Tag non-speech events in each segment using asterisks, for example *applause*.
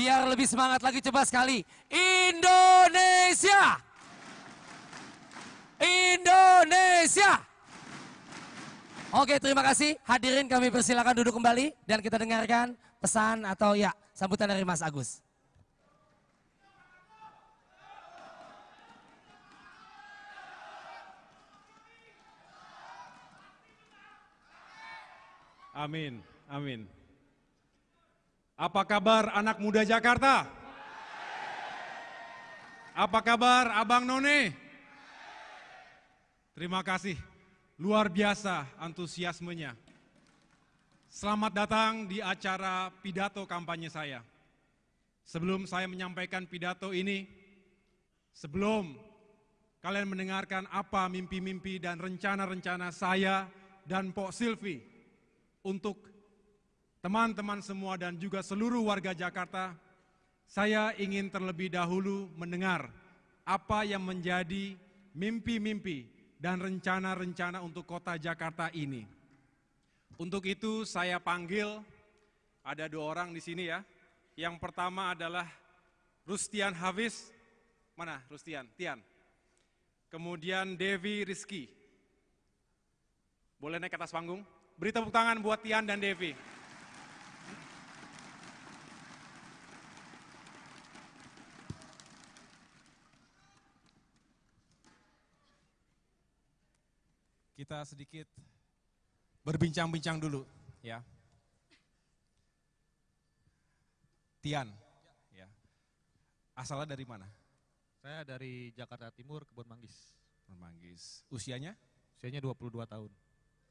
Biar lebih semangat lagi coba sekali. Indonesia. Indonesia. Oke, terima kasih. Hadirin kami persilakan duduk kembali dan kita dengarkan pesan atau ya sambutan dari Mas Agus. Amin, amin. Apa kabar anak muda Jakarta? Apa kabar Abang None? Terima kasih, luar biasa antusiasmenya. Selamat datang di acara pidato kampanye saya. Sebelum saya menyampaikan pidato ini, sebelum kalian mendengarkan apa mimpi-mimpi dan rencana-rencana saya dan pak Silvi untuk teman-teman semua dan juga seluruh warga Jakarta, saya ingin terlebih dahulu mendengar apa yang menjadi mimpi-mimpi dan rencana-rencana untuk kota Jakarta ini. Untuk itu saya panggil ada dua orang di sini ya. Yang pertama adalah Rustian Hafiz. Mana Rustian? Tian. Kemudian Devi Rizky. Boleh naik ke atas panggung? Beri tepuk tangan buat Tian dan Devi. kita sedikit berbincang-bincang dulu ya. Tian, ya. Asalnya dari mana? Saya dari Jakarta Timur, Kebon Manggis. Kebon Manggis. Usianya? Usianya 22 tahun.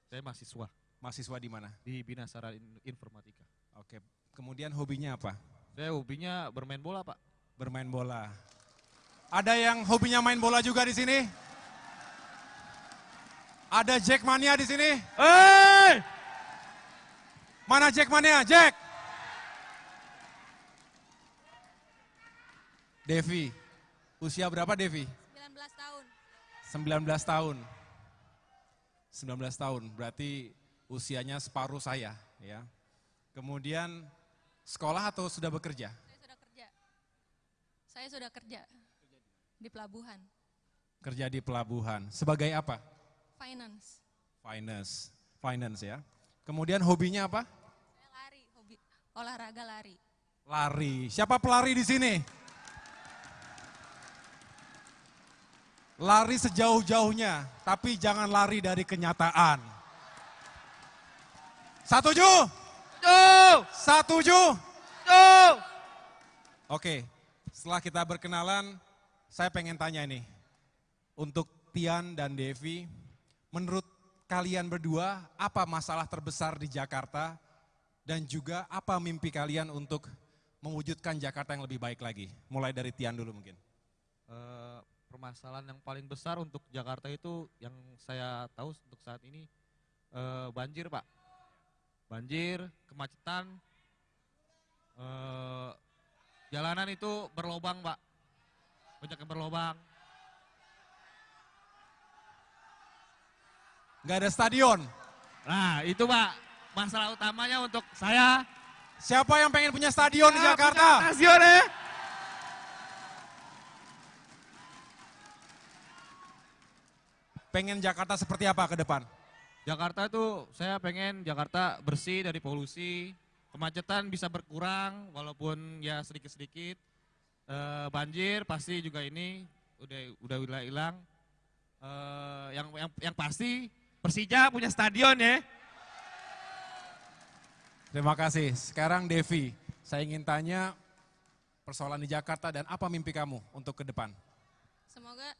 Saya mahasiswa. Mahasiswa di mana? Di Bina Binasara Informatika. Oke. Kemudian hobinya apa? Saya hobinya bermain bola, Pak. Bermain bola. Ada yang hobinya main bola juga di sini? Ada Jack mania di sini? Hey! Mana Jackmania? Jack! Devi, usia berapa Devi? 19 tahun. 19 tahun. 19 tahun, berarti usianya separuh saya. ya. Kemudian sekolah atau sudah bekerja? Saya sudah kerja. Saya sudah kerja di pelabuhan. Kerja di pelabuhan. Sebagai apa? Finance. Finance. Finance ya. Kemudian hobinya apa? lari, hobi olahraga lari. Lari. Siapa pelari di sini? Lari sejauh-jauhnya, tapi jangan lari dari kenyataan. Satu ju? Satu ju? Oke, setelah kita berkenalan, saya pengen tanya nih. Untuk Tian dan Devi, menurut kalian berdua apa masalah terbesar di Jakarta dan juga apa mimpi kalian untuk mewujudkan Jakarta yang lebih baik lagi? Mulai dari Tian dulu mungkin. Uh, permasalahan yang paling besar untuk Jakarta itu yang saya tahu untuk saat ini uh, banjir pak, banjir, kemacetan, uh, jalanan itu berlobang pak, banyak yang berlobang, nggak ada stadion. Nah itu Pak, masalah utamanya untuk saya. Siapa yang pengen punya stadion ya, di Jakarta? Stadion ya. Pengen Jakarta seperti apa ke depan? Jakarta itu saya pengen Jakarta bersih dari polusi, kemacetan bisa berkurang walaupun ya sedikit-sedikit. E, banjir pasti juga ini udah udah hilang. E, eh, yang yang yang pasti Persija punya stadion ya. Terima kasih. Sekarang Devi, saya ingin tanya persoalan di Jakarta dan apa mimpi kamu untuk ke depan? Semoga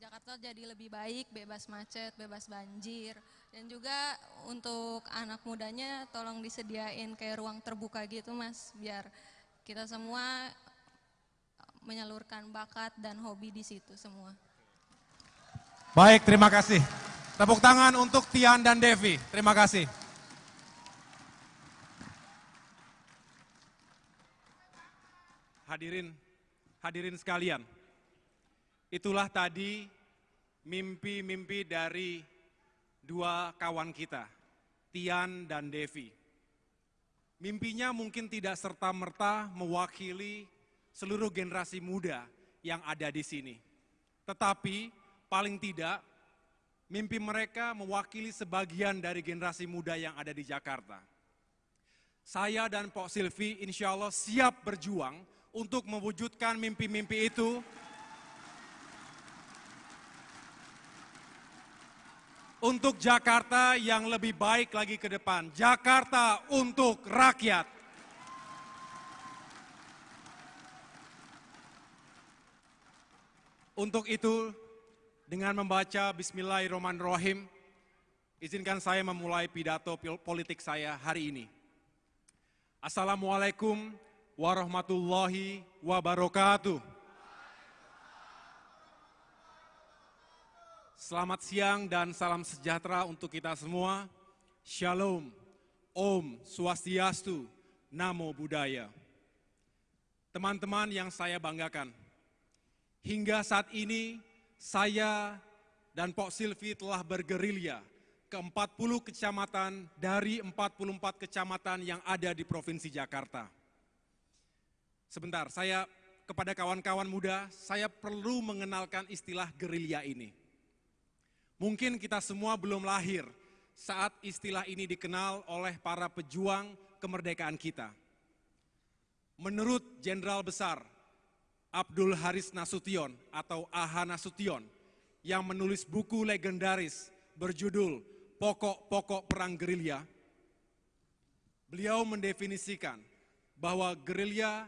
Jakarta jadi lebih baik, bebas macet, bebas banjir. Dan juga untuk anak mudanya tolong disediain kayak ruang terbuka gitu mas, biar kita semua menyalurkan bakat dan hobi di situ semua. Baik, terima kasih. Tepuk tangan untuk Tian dan Devi. Terima kasih. Hadirin, hadirin sekalian. Itulah tadi mimpi-mimpi dari dua kawan kita, Tian dan Devi. Mimpinya mungkin tidak serta-merta mewakili seluruh generasi muda yang ada di sini. Tetapi paling tidak mimpi mereka mewakili sebagian dari generasi muda yang ada di Jakarta. Saya dan Pak Silvi insya Allah siap berjuang untuk mewujudkan mimpi-mimpi itu. Untuk Jakarta yang lebih baik lagi ke depan. Jakarta untuk rakyat. Untuk itu dengan membaca Bismillahirrahmanirrahim, izinkan saya memulai pidato politik saya hari ini. Assalamualaikum warahmatullahi wabarakatuh. Selamat siang dan salam sejahtera untuk kita semua. Shalom, Om Swastiastu, Namo Buddhaya. Teman-teman yang saya banggakan, hingga saat ini saya dan Pak Silvi telah bergerilya ke 40 kecamatan dari 44 kecamatan yang ada di Provinsi Jakarta. Sebentar, saya kepada kawan-kawan muda, saya perlu mengenalkan istilah gerilya ini. Mungkin kita semua belum lahir saat istilah ini dikenal oleh para pejuang kemerdekaan kita. Menurut Jenderal Besar Abdul Haris Nasution atau AH Nasution yang menulis buku legendaris berjudul Pokok-pokok Perang Gerilya. Beliau mendefinisikan bahwa gerilya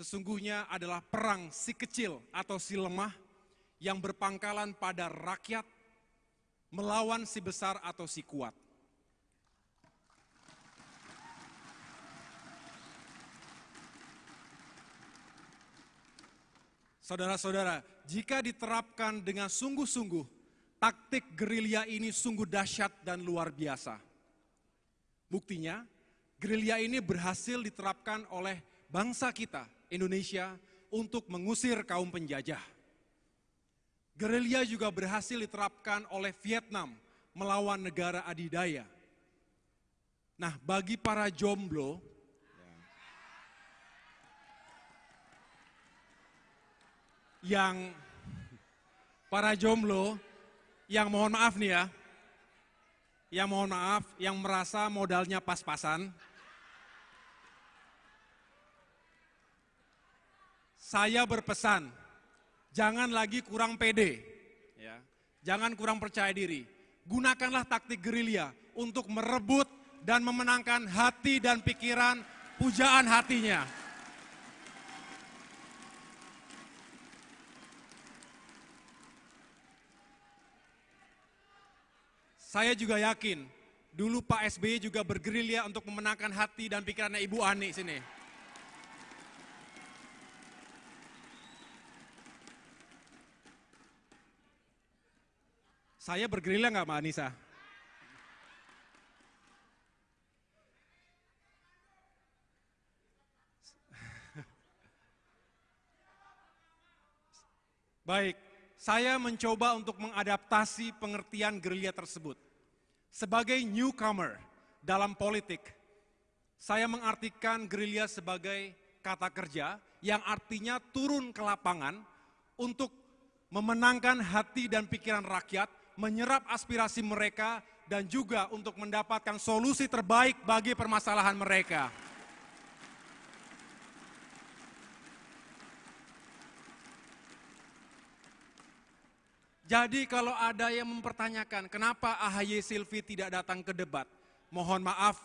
sesungguhnya adalah perang si kecil atau si lemah yang berpangkalan pada rakyat melawan si besar atau si kuat. Saudara-saudara, jika diterapkan dengan sungguh-sungguh, taktik gerilya ini sungguh dahsyat dan luar biasa. Buktinya, gerilya ini berhasil diterapkan oleh bangsa kita, Indonesia, untuk mengusir kaum penjajah. Gerilya juga berhasil diterapkan oleh Vietnam melawan negara adidaya. Nah, bagi para jomblo, yang para jomblo yang mohon maaf nih ya, yang mohon maaf, yang merasa modalnya pas-pasan. Saya berpesan, jangan lagi kurang pede, ya. jangan kurang percaya diri. Gunakanlah taktik gerilya untuk merebut dan memenangkan hati dan pikiran pujaan hatinya. Saya juga yakin, dulu Pak SBY juga bergerilya untuk memenangkan hati dan pikirannya Ibu Ani sini. Saya bergerilya nggak Mbak Anissa? Baik, saya mencoba untuk mengadaptasi pengertian gerilya tersebut. Sebagai newcomer dalam politik, saya mengartikan gerilya sebagai kata kerja yang artinya turun ke lapangan untuk memenangkan hati dan pikiran rakyat, menyerap aspirasi mereka, dan juga untuk mendapatkan solusi terbaik bagi permasalahan mereka. Jadi kalau ada yang mempertanyakan kenapa AHY Silvi tidak datang ke debat, mohon maaf,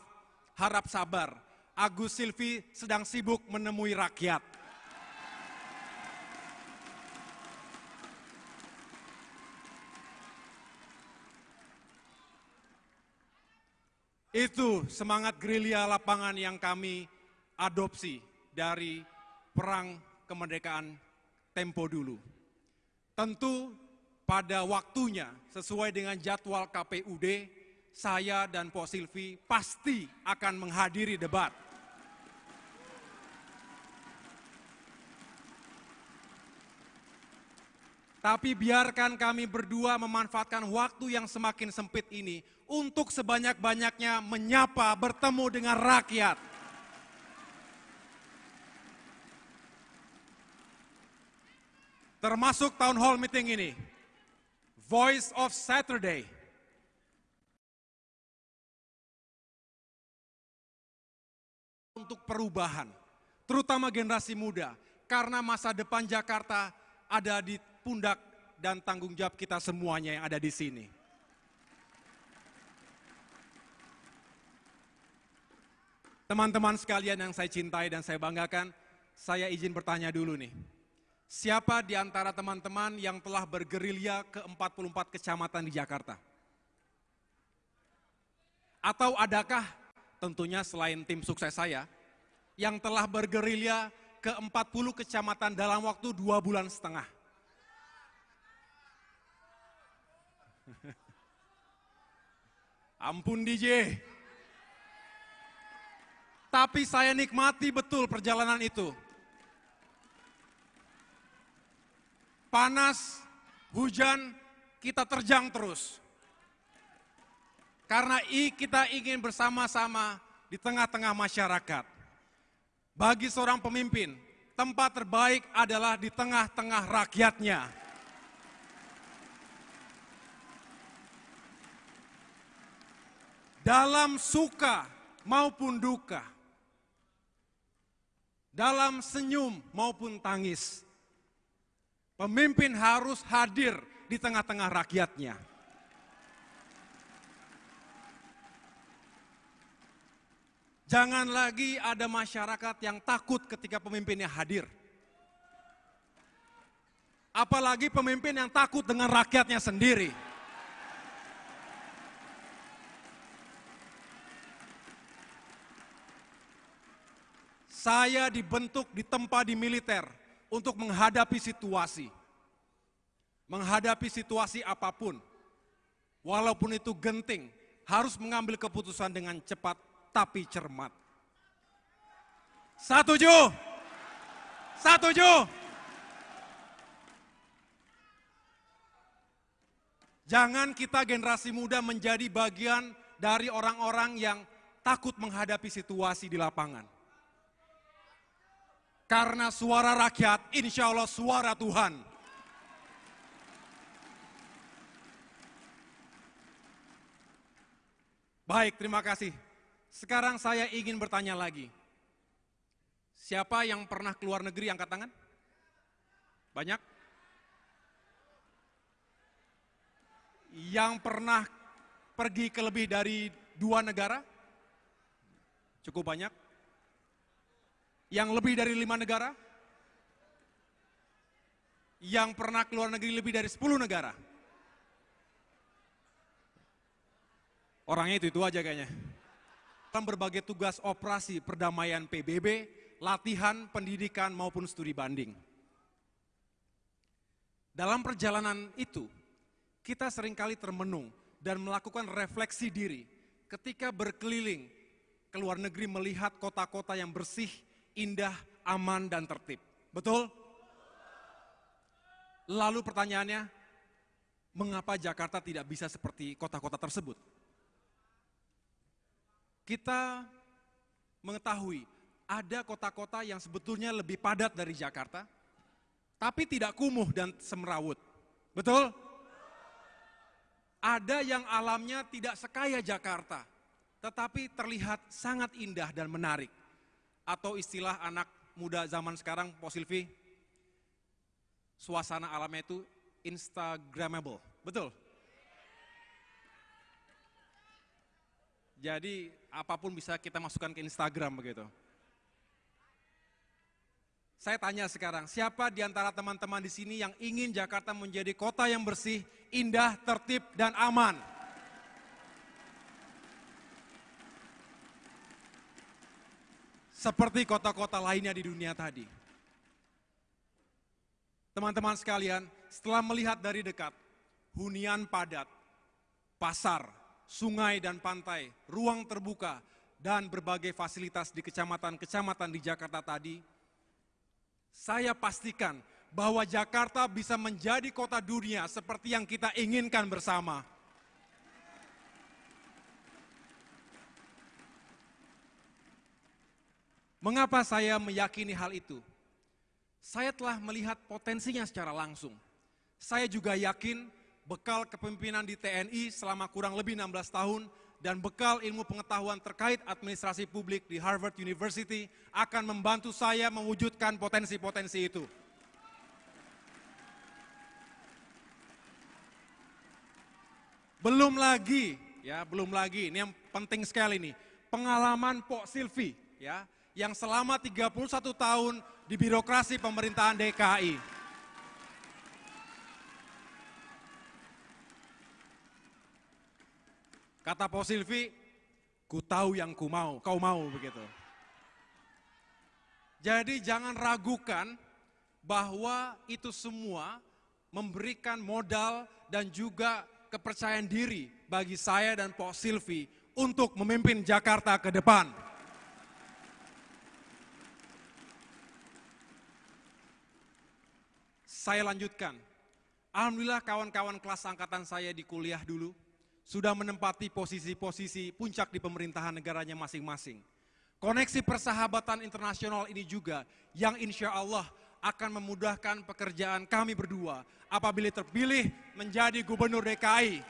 harap sabar. Agus Silvi sedang sibuk menemui rakyat. Itu semangat gerilya lapangan yang kami adopsi dari perang kemerdekaan tempo dulu. Tentu pada waktunya sesuai dengan jadwal KPUD, saya dan Pak Silvi pasti akan menghadiri debat. Tapi biarkan kami berdua memanfaatkan waktu yang semakin sempit ini untuk sebanyak-banyaknya menyapa, bertemu dengan rakyat. Termasuk town hall meeting ini. Voice of Saturday. Untuk perubahan, terutama generasi muda, karena masa depan Jakarta ada di pundak dan tanggung jawab kita semuanya yang ada di sini. Teman-teman sekalian yang saya cintai dan saya banggakan, saya izin bertanya dulu nih. Siapa di antara teman-teman yang telah bergerilya ke 44 kecamatan di Jakarta? Atau adakah tentunya selain tim sukses saya yang telah bergerilya ke 40 kecamatan dalam waktu dua bulan setengah? Ampun DJ. Tapi saya nikmati betul perjalanan itu. panas, hujan, kita terjang terus. Karena kita ingin bersama-sama di tengah-tengah masyarakat. Bagi seorang pemimpin, tempat terbaik adalah di tengah-tengah rakyatnya. Dalam suka maupun duka, dalam senyum maupun tangis, Pemimpin harus hadir di tengah-tengah rakyatnya. Jangan lagi ada masyarakat yang takut ketika pemimpinnya hadir. Apalagi pemimpin yang takut dengan rakyatnya sendiri. Saya dibentuk di tempat di militer untuk menghadapi situasi. Menghadapi situasi apapun. Walaupun itu genting, harus mengambil keputusan dengan cepat tapi cermat. Satu ju. Satu ju. Jangan kita generasi muda menjadi bagian dari orang-orang yang takut menghadapi situasi di lapangan. Karena suara rakyat, insya Allah suara Tuhan. Baik, terima kasih. Sekarang saya ingin bertanya lagi. Siapa yang pernah keluar negeri angkat tangan? Banyak? Yang pernah pergi ke lebih dari dua negara? Cukup banyak yang lebih dari lima negara, yang pernah keluar negeri lebih dari sepuluh negara. Orangnya itu-itu aja kayaknya. Dalam kan berbagai tugas operasi perdamaian PBB, latihan, pendidikan, maupun studi banding. Dalam perjalanan itu, kita seringkali termenung dan melakukan refleksi diri ketika berkeliling ke luar negeri melihat kota-kota yang bersih, indah, aman, dan tertib. Betul? Lalu pertanyaannya, mengapa Jakarta tidak bisa seperti kota-kota tersebut? Kita mengetahui ada kota-kota yang sebetulnya lebih padat dari Jakarta, tapi tidak kumuh dan semerawut. Betul? Ada yang alamnya tidak sekaya Jakarta, tetapi terlihat sangat indah dan menarik atau istilah anak muda zaman sekarang, Pak Silvi, suasana alamnya itu Instagramable, betul? Jadi apapun bisa kita masukkan ke Instagram begitu. Saya tanya sekarang, siapa di antara teman-teman di sini yang ingin Jakarta menjadi kota yang bersih, indah, tertib, dan aman? seperti kota-kota lainnya di dunia tadi. Teman-teman sekalian, setelah melihat dari dekat, hunian padat, pasar, sungai dan pantai, ruang terbuka, dan berbagai fasilitas di kecamatan-kecamatan di Jakarta tadi, saya pastikan bahwa Jakarta bisa menjadi kota dunia seperti yang kita inginkan bersama. Mengapa saya meyakini hal itu? Saya telah melihat potensinya secara langsung. Saya juga yakin bekal kepemimpinan di TNI selama kurang lebih 16 tahun dan bekal ilmu pengetahuan terkait administrasi publik di Harvard University akan membantu saya mewujudkan potensi-potensi itu. Belum lagi, ya, belum lagi. Ini yang penting sekali nih. Pengalaman Pak Silvi, ya yang selama 31 tahun di birokrasi pemerintahan DKI. Kata Pak Silvi, ku tahu yang ku mau, kau mau begitu. Jadi jangan ragukan bahwa itu semua memberikan modal dan juga kepercayaan diri bagi saya dan Pak Silvi untuk memimpin Jakarta ke depan. saya lanjutkan. Alhamdulillah kawan-kawan kelas angkatan saya di kuliah dulu sudah menempati posisi-posisi puncak di pemerintahan negaranya masing-masing. Koneksi persahabatan internasional ini juga yang insya Allah akan memudahkan pekerjaan kami berdua apabila terpilih menjadi gubernur DKI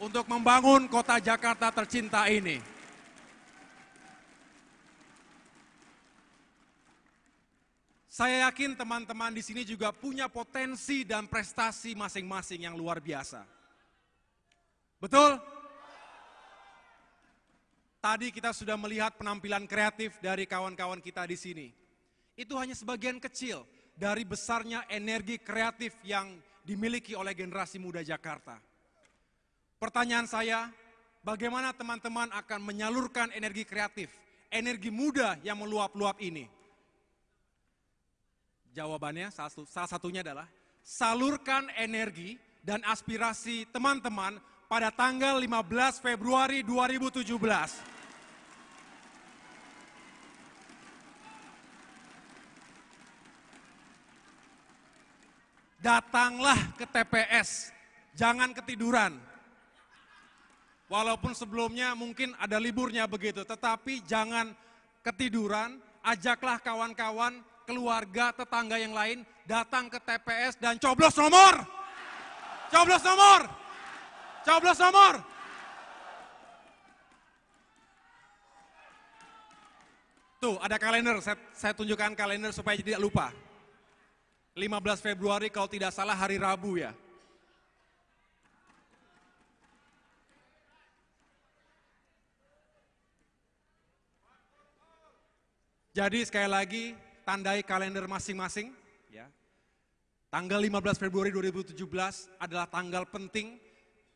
untuk membangun kota Jakarta tercinta ini. Saya yakin teman-teman di sini juga punya potensi dan prestasi masing-masing yang luar biasa. Betul? Tadi kita sudah melihat penampilan kreatif dari kawan-kawan kita di sini. Itu hanya sebagian kecil dari besarnya energi kreatif yang dimiliki oleh generasi muda Jakarta. Pertanyaan saya, bagaimana teman-teman akan menyalurkan energi kreatif, energi muda yang meluap-luap ini? Jawabannya salah, satu, salah satunya adalah salurkan energi dan aspirasi teman-teman pada tanggal 15 Februari 2017. Datanglah ke TPS, jangan ketiduran. Walaupun sebelumnya mungkin ada liburnya begitu, tetapi jangan ketiduran, ajaklah kawan-kawan keluarga, tetangga yang lain datang ke TPS dan coblos nomor. Coblos nomor. Coblos nomor. Tuh, ada kalender. Saya, saya tunjukkan kalender supaya tidak lupa. 15 Februari kalau tidak salah hari Rabu ya. Jadi sekali lagi tandai kalender masing-masing. Ya. Tanggal 15 Februari 2017 adalah tanggal penting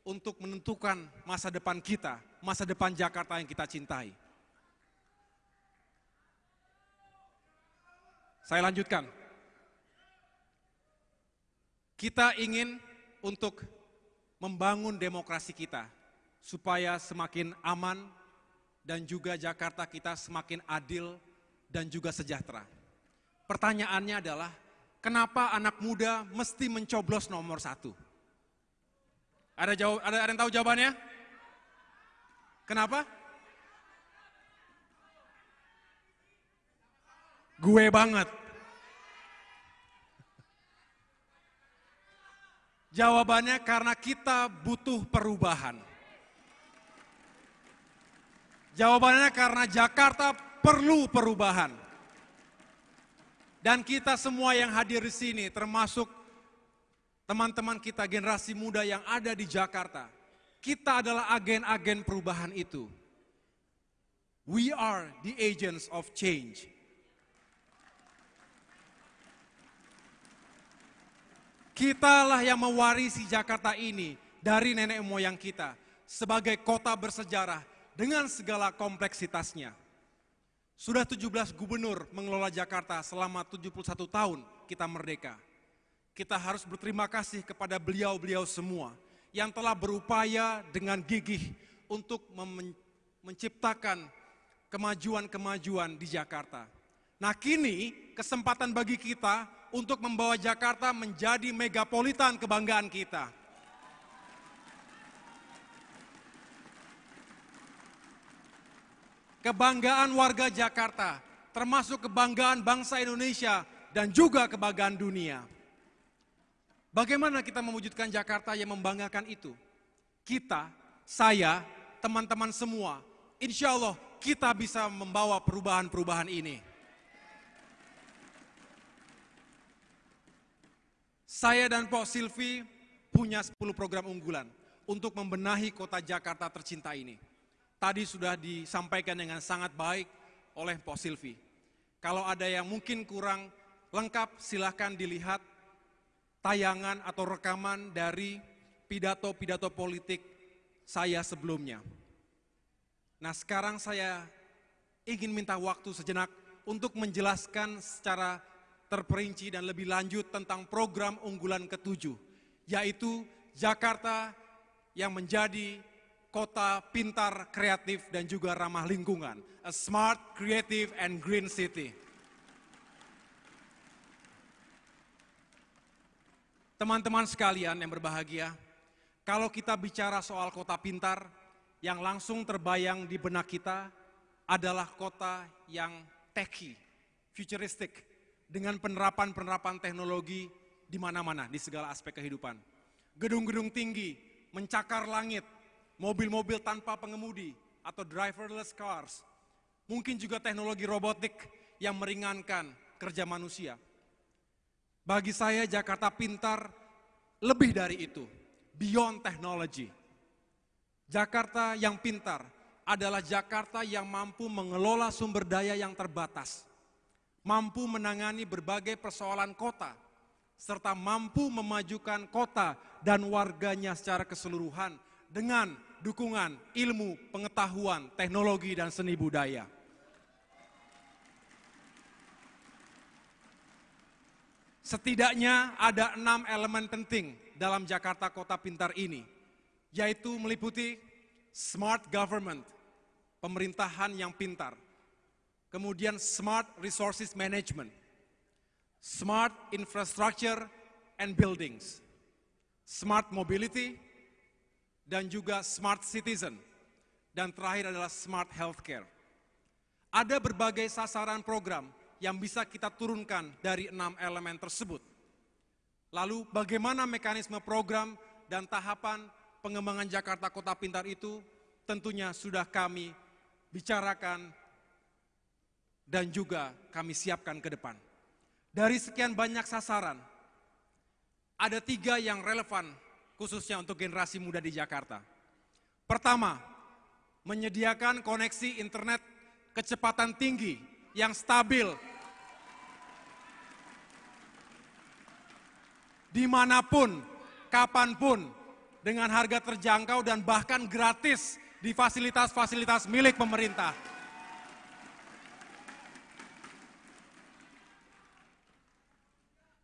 untuk menentukan masa depan kita, masa depan Jakarta yang kita cintai. Saya lanjutkan. Kita ingin untuk membangun demokrasi kita supaya semakin aman dan juga Jakarta kita semakin adil dan juga sejahtera. Pertanyaannya adalah, kenapa anak muda mesti mencoblos nomor satu? Ada, jawab, ada, ada yang tahu jawabannya? Kenapa? Gue banget. Jawabannya karena kita butuh perubahan. Jawabannya karena Jakarta perlu perubahan. Dan kita semua yang hadir di sini, termasuk teman-teman kita generasi muda yang ada di Jakarta, kita adalah agen-agen perubahan itu. We are the agents of change. Kitalah yang mewarisi Jakarta ini dari nenek moyang kita sebagai kota bersejarah dengan segala kompleksitasnya. Sudah 17 gubernur mengelola Jakarta selama 71 tahun kita merdeka. Kita harus berterima kasih kepada beliau-beliau semua yang telah berupaya dengan gigih untuk menciptakan kemajuan-kemajuan di Jakarta. Nah kini kesempatan bagi kita untuk membawa Jakarta menjadi megapolitan kebanggaan kita. kebanggaan warga Jakarta, termasuk kebanggaan bangsa Indonesia dan juga kebanggaan dunia. Bagaimana kita mewujudkan Jakarta yang membanggakan itu? Kita, saya, teman-teman semua, insya Allah kita bisa membawa perubahan-perubahan ini. Saya dan Pak Silvi punya 10 program unggulan untuk membenahi kota Jakarta tercinta ini tadi sudah disampaikan dengan sangat baik oleh Pak Silvi. Kalau ada yang mungkin kurang lengkap, silahkan dilihat tayangan atau rekaman dari pidato-pidato politik saya sebelumnya. Nah sekarang saya ingin minta waktu sejenak untuk menjelaskan secara terperinci dan lebih lanjut tentang program unggulan ketujuh, yaitu Jakarta yang menjadi kota pintar, kreatif, dan juga ramah lingkungan. A smart, creative, and green city. Teman-teman sekalian yang berbahagia, kalau kita bicara soal kota pintar, yang langsung terbayang di benak kita adalah kota yang techy, futuristik, dengan penerapan-penerapan teknologi di mana-mana, di segala aspek kehidupan. Gedung-gedung tinggi, mencakar langit, mobil-mobil tanpa pengemudi atau driverless cars, mungkin juga teknologi robotik yang meringankan kerja manusia. Bagi saya Jakarta pintar lebih dari itu, beyond technology. Jakarta yang pintar adalah Jakarta yang mampu mengelola sumber daya yang terbatas, mampu menangani berbagai persoalan kota, serta mampu memajukan kota dan warganya secara keseluruhan dengan dukungan ilmu, pengetahuan, teknologi, dan seni budaya. Setidaknya ada enam elemen penting dalam Jakarta Kota Pintar ini, yaitu meliputi smart government, pemerintahan yang pintar, kemudian smart resources management, smart infrastructure and buildings, smart mobility, dan juga smart citizen, dan terakhir adalah smart healthcare. Ada berbagai sasaran program yang bisa kita turunkan dari enam elemen tersebut. Lalu bagaimana mekanisme program dan tahapan pengembangan Jakarta Kota Pintar itu tentunya sudah kami bicarakan dan juga kami siapkan ke depan. Dari sekian banyak sasaran, ada tiga yang relevan khususnya untuk generasi muda di Jakarta. Pertama, menyediakan koneksi internet kecepatan tinggi yang stabil dimanapun, kapanpun, dengan harga terjangkau dan bahkan gratis di fasilitas-fasilitas milik pemerintah.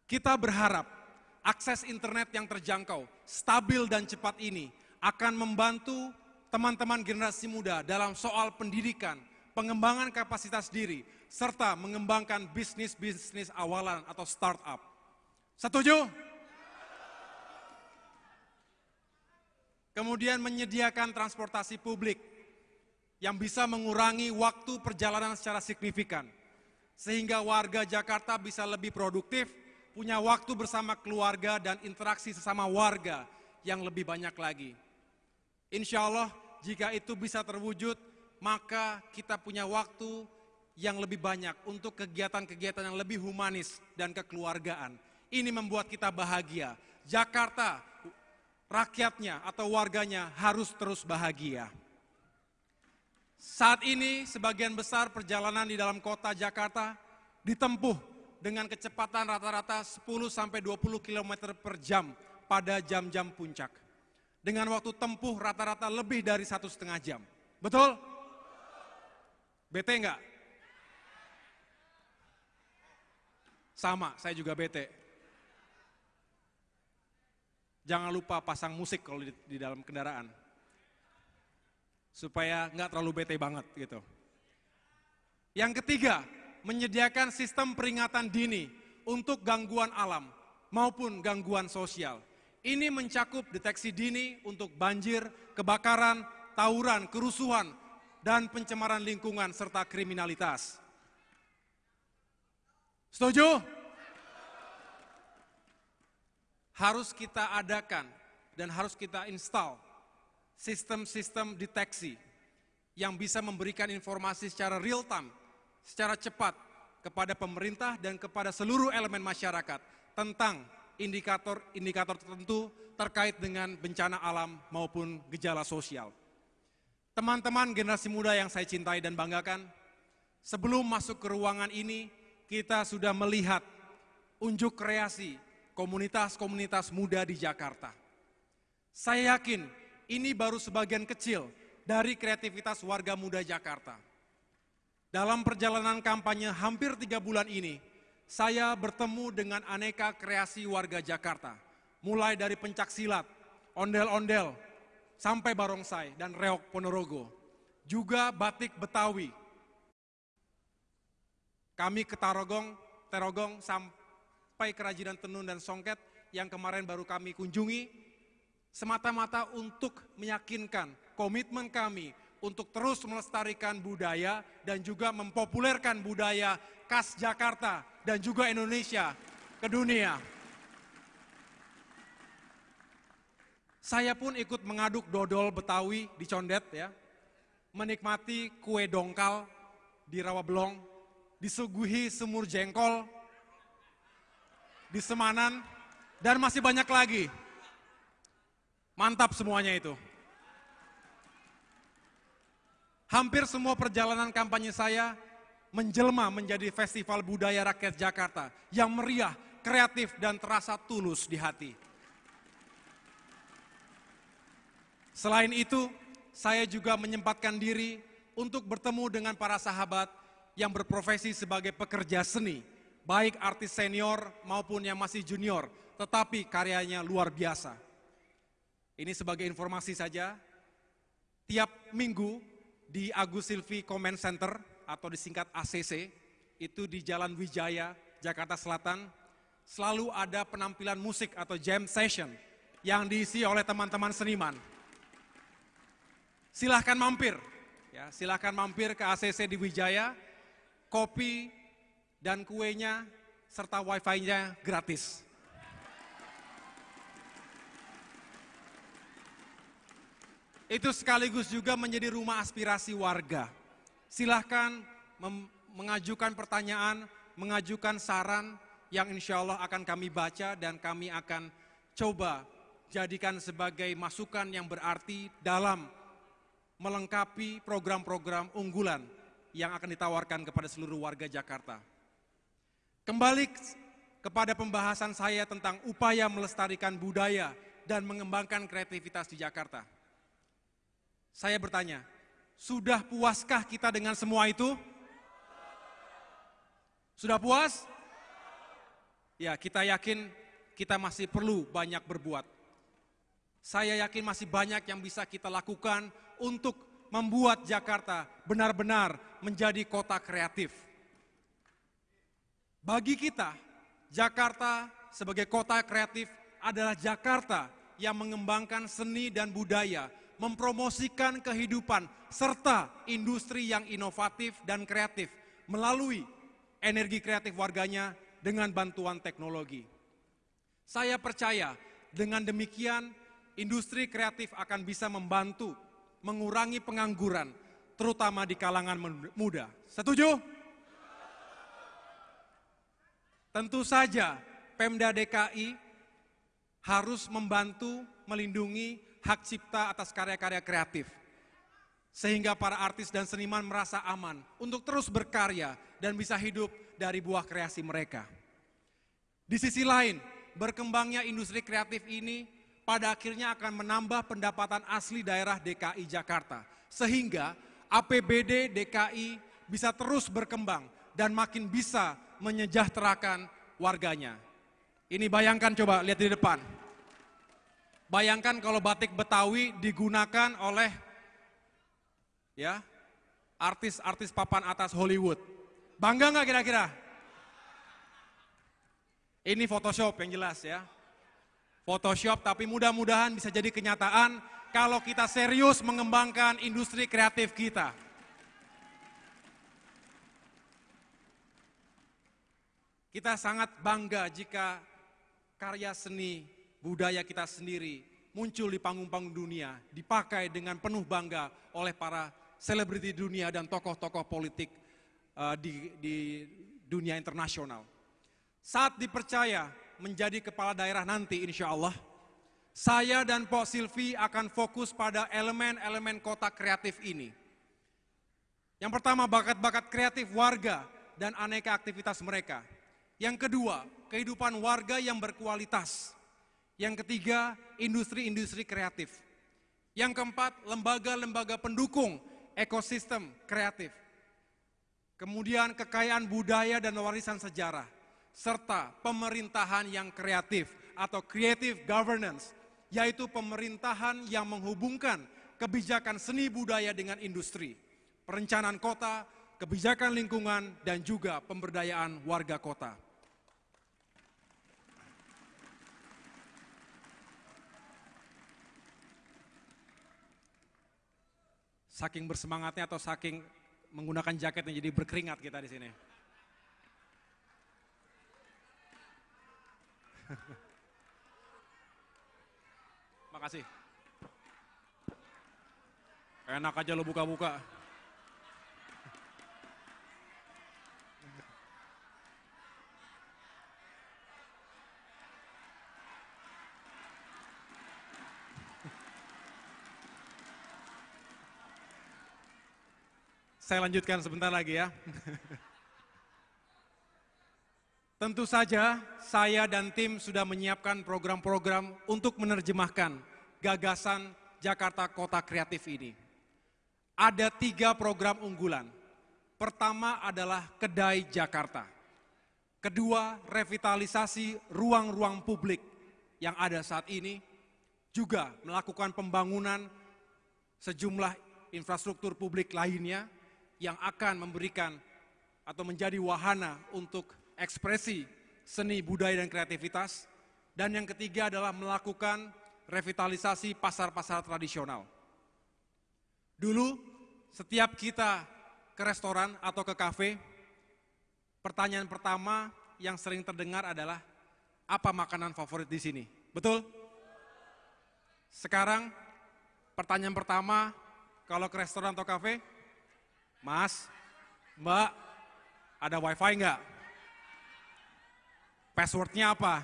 Kita berharap akses internet yang terjangkau, stabil dan cepat ini akan membantu teman-teman generasi muda dalam soal pendidikan, pengembangan kapasitas diri, serta mengembangkan bisnis-bisnis awalan atau startup. Setuju? Kemudian menyediakan transportasi publik yang bisa mengurangi waktu perjalanan secara signifikan. Sehingga warga Jakarta bisa lebih produktif, punya waktu bersama keluarga dan interaksi sesama warga yang lebih banyak lagi. Insya Allah jika itu bisa terwujud, maka kita punya waktu yang lebih banyak untuk kegiatan-kegiatan yang lebih humanis dan kekeluargaan. Ini membuat kita bahagia. Jakarta, rakyatnya atau warganya harus terus bahagia. Saat ini sebagian besar perjalanan di dalam kota Jakarta ditempuh dengan kecepatan rata-rata 10 sampai 20 km per jam pada jam-jam puncak. Dengan waktu tempuh rata-rata lebih dari satu setengah jam. Betul? Bete enggak? Sama, saya juga bete. Jangan lupa pasang musik kalau di, di dalam kendaraan. Supaya enggak terlalu bete banget gitu. Yang ketiga, menyediakan sistem peringatan dini untuk gangguan alam maupun gangguan sosial. Ini mencakup deteksi dini untuk banjir, kebakaran, tawuran, kerusuhan, dan pencemaran lingkungan serta kriminalitas. Setuju? Harus kita adakan dan harus kita install sistem-sistem deteksi yang bisa memberikan informasi secara real time secara cepat kepada pemerintah dan kepada seluruh elemen masyarakat tentang indikator-indikator tertentu terkait dengan bencana alam maupun gejala sosial. Teman-teman generasi muda yang saya cintai dan banggakan, sebelum masuk ke ruangan ini, kita sudah melihat unjuk kreasi komunitas-komunitas muda di Jakarta. Saya yakin ini baru sebagian kecil dari kreativitas warga muda Jakarta. Dalam perjalanan kampanye hampir tiga bulan ini, saya bertemu dengan aneka kreasi warga Jakarta. Mulai dari pencak silat, ondel-ondel, sampai barongsai dan reok ponorogo. Juga batik Betawi. Kami ke Tarogong, Terogong sampai kerajinan tenun dan songket yang kemarin baru kami kunjungi, semata-mata untuk meyakinkan komitmen kami untuk terus melestarikan budaya dan juga mempopulerkan budaya khas Jakarta dan juga Indonesia ke dunia. Saya pun ikut mengaduk dodol Betawi di Condet ya, menikmati kue dongkal di Rawa Rawabelong, disuguhi semur jengkol di Semanan, dan masih banyak lagi. Mantap semuanya itu hampir semua perjalanan kampanye saya menjelma menjadi festival budaya rakyat Jakarta yang meriah, kreatif, dan terasa tulus di hati. Selain itu, saya juga menyempatkan diri untuk bertemu dengan para sahabat yang berprofesi sebagai pekerja seni, baik artis senior maupun yang masih junior, tetapi karyanya luar biasa. Ini sebagai informasi saja, tiap minggu di Agus Silvi Comment Center atau disingkat ACC, itu di Jalan Wijaya, Jakarta Selatan, selalu ada penampilan musik atau jam session yang diisi oleh teman-teman seniman. Silahkan mampir, ya, silahkan mampir ke ACC di Wijaya, kopi dan kuenya serta wifi-nya gratis. itu sekaligus juga menjadi rumah aspirasi warga. Silahkan mengajukan pertanyaan, mengajukan saran yang insya Allah akan kami baca dan kami akan coba jadikan sebagai masukan yang berarti dalam melengkapi program-program unggulan yang akan ditawarkan kepada seluruh warga Jakarta. Kembali kepada pembahasan saya tentang upaya melestarikan budaya dan mengembangkan kreativitas di Jakarta. Saya bertanya, sudah puaskah kita dengan semua itu? Sudah puas? Ya, kita yakin kita masih perlu banyak berbuat. Saya yakin masih banyak yang bisa kita lakukan untuk membuat Jakarta benar-benar menjadi kota kreatif. Bagi kita, Jakarta sebagai kota kreatif adalah Jakarta yang mengembangkan seni dan budaya mempromosikan kehidupan serta industri yang inovatif dan kreatif melalui energi kreatif warganya dengan bantuan teknologi. Saya percaya dengan demikian industri kreatif akan bisa membantu mengurangi pengangguran terutama di kalangan muda. Setuju? Tentu saja Pemda DKI harus membantu melindungi hak cipta atas karya-karya kreatif. Sehingga para artis dan seniman merasa aman untuk terus berkarya dan bisa hidup dari buah kreasi mereka. Di sisi lain, berkembangnya industri kreatif ini pada akhirnya akan menambah pendapatan asli daerah DKI Jakarta. Sehingga APBD DKI bisa terus berkembang dan makin bisa menyejahterakan warganya. Ini bayangkan coba lihat di depan. Bayangkan kalau batik Betawi digunakan oleh ya artis-artis papan atas Hollywood. Bangga nggak kira-kira? Ini Photoshop yang jelas ya. Photoshop tapi mudah-mudahan bisa jadi kenyataan kalau kita serius mengembangkan industri kreatif kita. Kita sangat bangga jika karya seni budaya kita sendiri muncul di panggung-panggung dunia, dipakai dengan penuh bangga oleh para selebriti dunia dan tokoh-tokoh politik uh, di, di dunia internasional. Saat dipercaya menjadi kepala daerah nanti insya Allah, saya dan Pak Silvi akan fokus pada elemen-elemen kota kreatif ini. Yang pertama bakat-bakat kreatif warga dan aneka aktivitas mereka. Yang kedua, kehidupan warga yang berkualitas. Yang ketiga, industri-industri kreatif. Yang keempat, lembaga-lembaga pendukung ekosistem kreatif. Kemudian kekayaan budaya dan warisan sejarah. Serta pemerintahan yang kreatif atau creative governance, yaitu pemerintahan yang menghubungkan kebijakan seni budaya dengan industri, perencanaan kota, kebijakan lingkungan, dan juga pemberdayaan warga kota. saking bersemangatnya atau saking menggunakan jaketnya jadi berkeringat kita di sini. *laughs* Makasih. Enak aja lo buka-buka. Saya lanjutkan sebentar lagi ya. *laughs* Tentu saja saya dan tim sudah menyiapkan program-program untuk menerjemahkan gagasan Jakarta Kota Kreatif ini. Ada tiga program unggulan. Pertama adalah Kedai Jakarta. Kedua, revitalisasi ruang-ruang publik yang ada saat ini. Juga melakukan pembangunan sejumlah infrastruktur publik lainnya yang akan memberikan atau menjadi wahana untuk ekspresi seni, budaya, dan kreativitas. Dan yang ketiga adalah melakukan revitalisasi pasar-pasar tradisional. Dulu, setiap kita ke restoran atau ke kafe, pertanyaan pertama yang sering terdengar adalah, apa makanan favorit di sini? Betul? Sekarang, pertanyaan pertama, kalau ke restoran atau kafe, Mas, Mbak, ada wifi nggak? Passwordnya apa?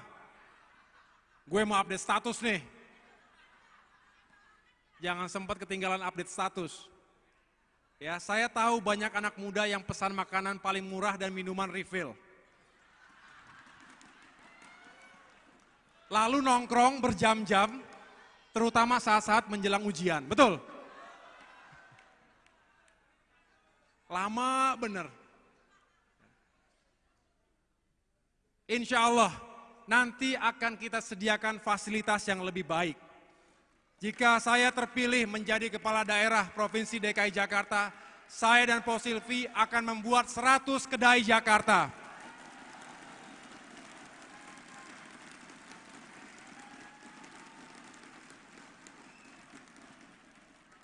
Gue mau update status nih. Jangan sempat ketinggalan update status. Ya, saya tahu banyak anak muda yang pesan makanan paling murah dan minuman refill. Lalu nongkrong berjam-jam, terutama saat-saat menjelang ujian. Betul? Lama bener. Insya Allah nanti akan kita sediakan fasilitas yang lebih baik. Jika saya terpilih menjadi kepala daerah Provinsi DKI Jakarta, saya dan Posilvi Silvi akan membuat 100 kedai Jakarta.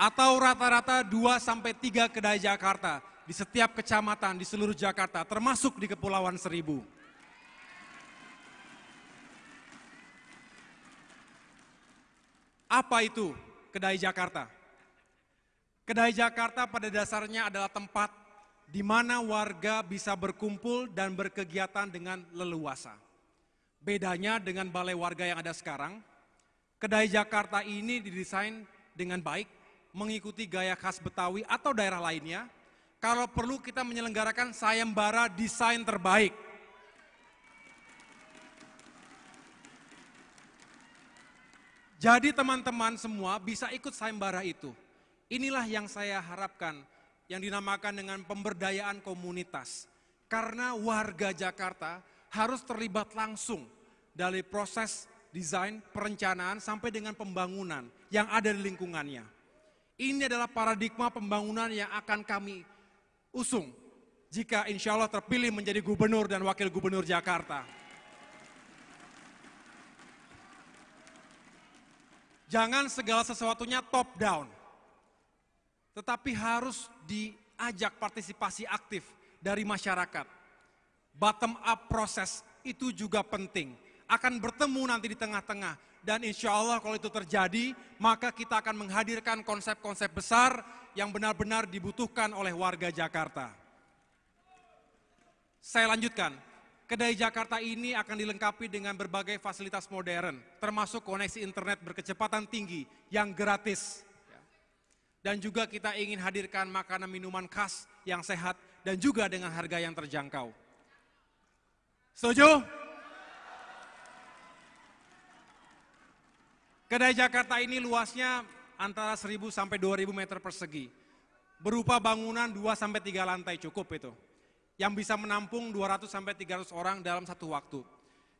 Atau rata-rata 2 sampai 3 kedai Jakarta di setiap kecamatan di seluruh Jakarta, termasuk di Kepulauan Seribu. Apa itu kedai Jakarta? Kedai Jakarta pada dasarnya adalah tempat di mana warga bisa berkumpul dan berkegiatan dengan leluasa. Bedanya dengan balai warga yang ada sekarang, kedai Jakarta ini didesain dengan baik, mengikuti gaya khas Betawi atau daerah lainnya, kalau perlu kita menyelenggarakan sayembara desain terbaik. Jadi teman-teman semua bisa ikut sayembara itu. Inilah yang saya harapkan, yang dinamakan dengan pemberdayaan komunitas. Karena warga Jakarta harus terlibat langsung dari proses desain, perencanaan, sampai dengan pembangunan yang ada di lingkungannya. Ini adalah paradigma pembangunan yang akan kami usung jika insya Allah terpilih menjadi gubernur dan wakil gubernur Jakarta. Jangan segala sesuatunya top down, tetapi harus diajak partisipasi aktif dari masyarakat. Bottom up proses itu juga penting. Akan bertemu nanti di tengah-tengah. Dan insya Allah kalau itu terjadi, maka kita akan menghadirkan konsep-konsep besar yang benar-benar dibutuhkan oleh warga Jakarta. Saya lanjutkan, kedai Jakarta ini akan dilengkapi dengan berbagai fasilitas modern, termasuk koneksi internet berkecepatan tinggi yang gratis. Dan juga kita ingin hadirkan makanan minuman khas yang sehat dan juga dengan harga yang terjangkau. Setuju? Kedai Jakarta ini luasnya antara 1000 sampai 2000 meter persegi. Berupa bangunan 2 sampai 3 lantai cukup itu. Yang bisa menampung 200 sampai 300 orang dalam satu waktu.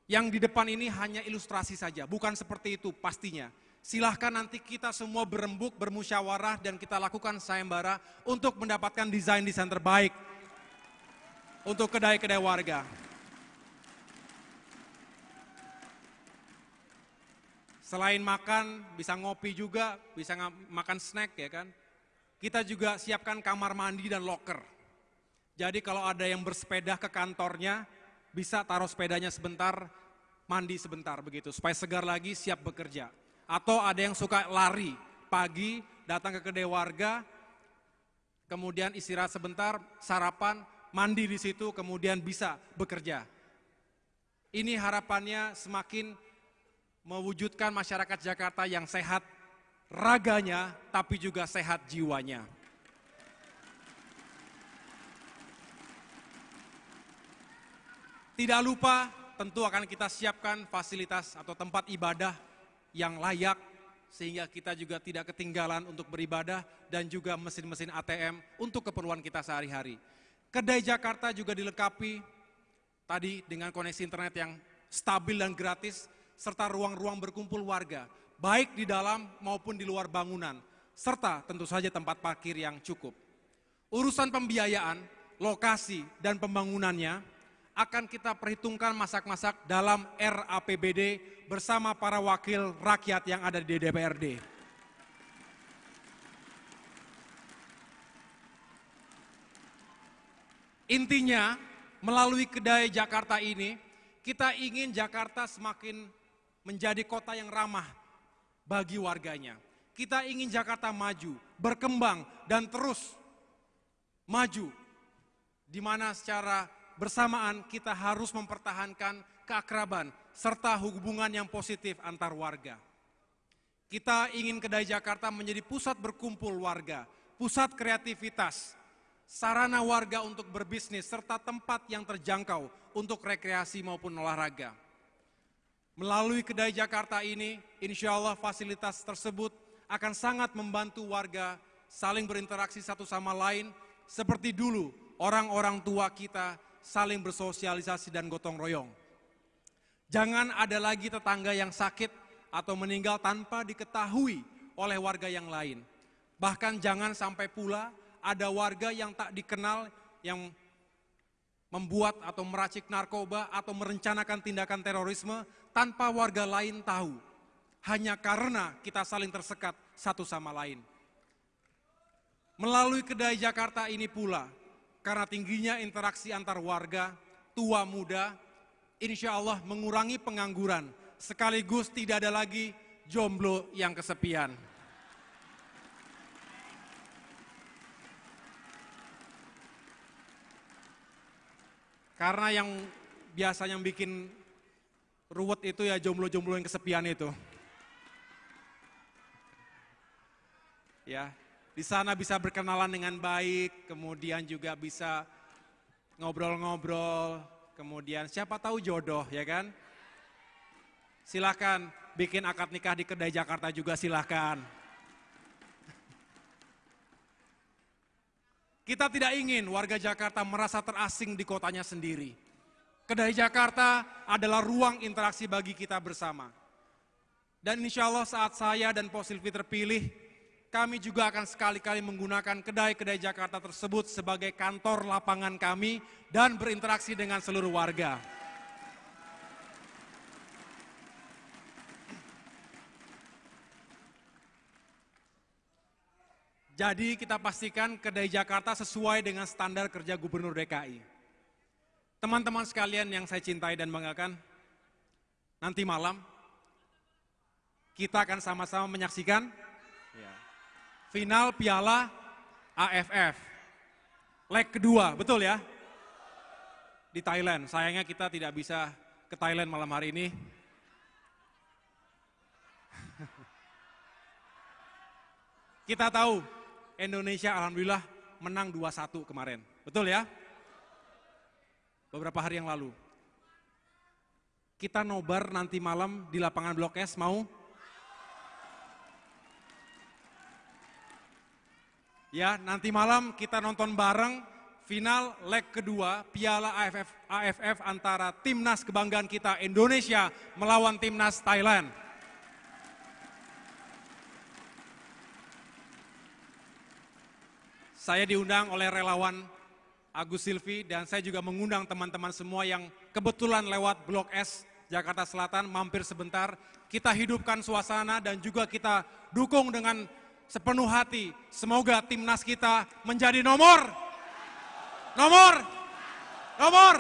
Yang di depan ini hanya ilustrasi saja, bukan seperti itu pastinya. Silahkan nanti kita semua berembuk, bermusyawarah, dan kita lakukan sayembara untuk mendapatkan desain-desain terbaik untuk kedai-kedai warga. Selain makan, bisa ngopi juga, bisa makan snack ya kan. Kita juga siapkan kamar mandi dan locker. Jadi kalau ada yang bersepeda ke kantornya, bisa taruh sepedanya sebentar, mandi sebentar begitu, supaya segar lagi siap bekerja. Atau ada yang suka lari, pagi datang ke kedai warga, kemudian istirahat sebentar, sarapan, mandi di situ, kemudian bisa bekerja. Ini harapannya semakin mewujudkan masyarakat Jakarta yang sehat raganya tapi juga sehat jiwanya. Tidak lupa tentu akan kita siapkan fasilitas atau tempat ibadah yang layak sehingga kita juga tidak ketinggalan untuk beribadah dan juga mesin-mesin ATM untuk keperluan kita sehari-hari. Kedai Jakarta juga dilengkapi tadi dengan koneksi internet yang stabil dan gratis serta ruang-ruang berkumpul warga, baik di dalam maupun di luar bangunan, serta tentu saja tempat parkir yang cukup. Urusan pembiayaan, lokasi, dan pembangunannya akan kita perhitungkan masak-masak dalam RAPBD bersama para wakil rakyat yang ada di DPRD. Intinya, melalui kedai Jakarta ini, kita ingin Jakarta semakin menjadi kota yang ramah bagi warganya. Kita ingin Jakarta maju, berkembang, dan terus maju. Di mana secara bersamaan kita harus mempertahankan keakraban serta hubungan yang positif antar warga. Kita ingin Kedai Jakarta menjadi pusat berkumpul warga, pusat kreativitas, sarana warga untuk berbisnis, serta tempat yang terjangkau untuk rekreasi maupun olahraga. Melalui Kedai Jakarta ini, insya Allah fasilitas tersebut akan sangat membantu warga saling berinteraksi satu sama lain, seperti dulu orang-orang tua kita saling bersosialisasi dan gotong royong. Jangan ada lagi tetangga yang sakit atau meninggal tanpa diketahui oleh warga yang lain. Bahkan jangan sampai pula ada warga yang tak dikenal yang membuat atau meracik narkoba atau merencanakan tindakan terorisme tanpa warga lain tahu. Hanya karena kita saling tersekat satu sama lain. Melalui kedai Jakarta ini pula, karena tingginya interaksi antar warga, tua muda, insya Allah mengurangi pengangguran, sekaligus tidak ada lagi jomblo yang kesepian. Karena yang biasanya bikin ruwet itu ya jomblo-jomblo yang kesepian itu. Ya, di sana bisa berkenalan dengan baik, kemudian juga bisa ngobrol-ngobrol, kemudian siapa tahu jodoh ya kan. Silahkan bikin akad nikah di Kedai Jakarta juga silahkan. Kita tidak ingin warga Jakarta merasa terasing di kotanya sendiri. Kedai Jakarta adalah ruang interaksi bagi kita bersama. Dan insya Allah saat saya dan Pak Silvi terpilih, kami juga akan sekali-kali menggunakan kedai-kedai Jakarta tersebut sebagai kantor lapangan kami dan berinteraksi dengan seluruh warga. Jadi kita pastikan Kedai Jakarta sesuai dengan standar kerja Gubernur DKI. Teman-teman sekalian yang saya cintai dan banggakan, nanti malam kita akan sama-sama menyaksikan ya. final Piala AFF. Leg kedua, betul ya? Di Thailand. Sayangnya kita tidak bisa ke Thailand malam hari ini. *laughs* Kita tahu Indonesia alhamdulillah menang 2-1 kemarin. Betul ya? Beberapa hari yang lalu. Kita nobar nanti malam di lapangan Blok S, mau? Ya, nanti malam kita nonton bareng final leg kedua Piala AFF AFF antara timnas kebanggaan kita Indonesia melawan timnas Thailand. saya diundang oleh relawan Agus Silvi dan saya juga mengundang teman-teman semua yang kebetulan lewat Blok S Jakarta Selatan mampir sebentar. Kita hidupkan suasana dan juga kita dukung dengan sepenuh hati. Semoga timnas kita menjadi nomor nomor nomor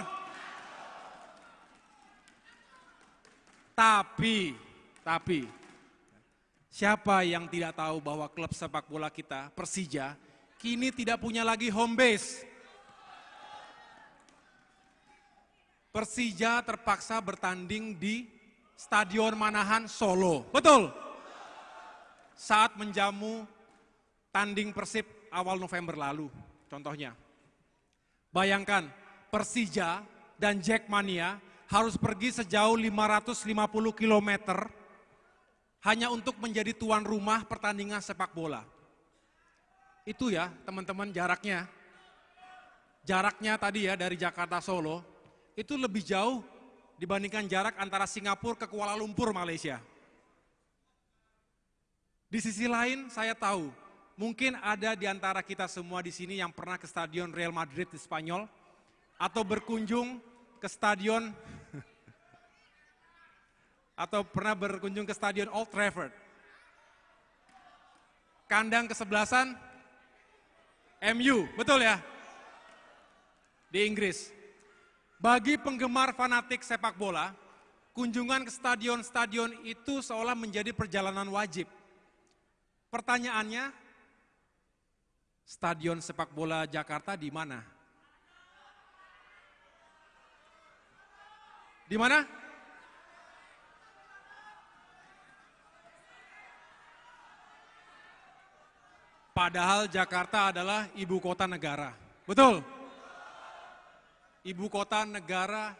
tapi tapi siapa yang tidak tahu bahwa klub sepak bola kita Persija kini tidak punya lagi home base. Persija terpaksa bertanding di Stadion Manahan Solo. Betul. Saat menjamu tanding Persib awal November lalu, contohnya. Bayangkan Persija dan Jackmania harus pergi sejauh 550 km hanya untuk menjadi tuan rumah pertandingan sepak bola. Itu ya teman-teman jaraknya. Jaraknya tadi ya dari Jakarta Solo itu lebih jauh dibandingkan jarak antara Singapura ke Kuala Lumpur Malaysia. Di sisi lain saya tahu mungkin ada di antara kita semua di sini yang pernah ke stadion Real Madrid di Spanyol atau berkunjung ke stadion *laughs* atau pernah berkunjung ke stadion Old Trafford. Kandang kesebelasan MU, betul ya? Di Inggris. Bagi penggemar fanatik sepak bola, kunjungan ke stadion-stadion itu seolah menjadi perjalanan wajib. Pertanyaannya, stadion sepak bola Jakarta di mana? Di mana? Padahal Jakarta adalah ibu kota negara. Betul? Ibu kota negara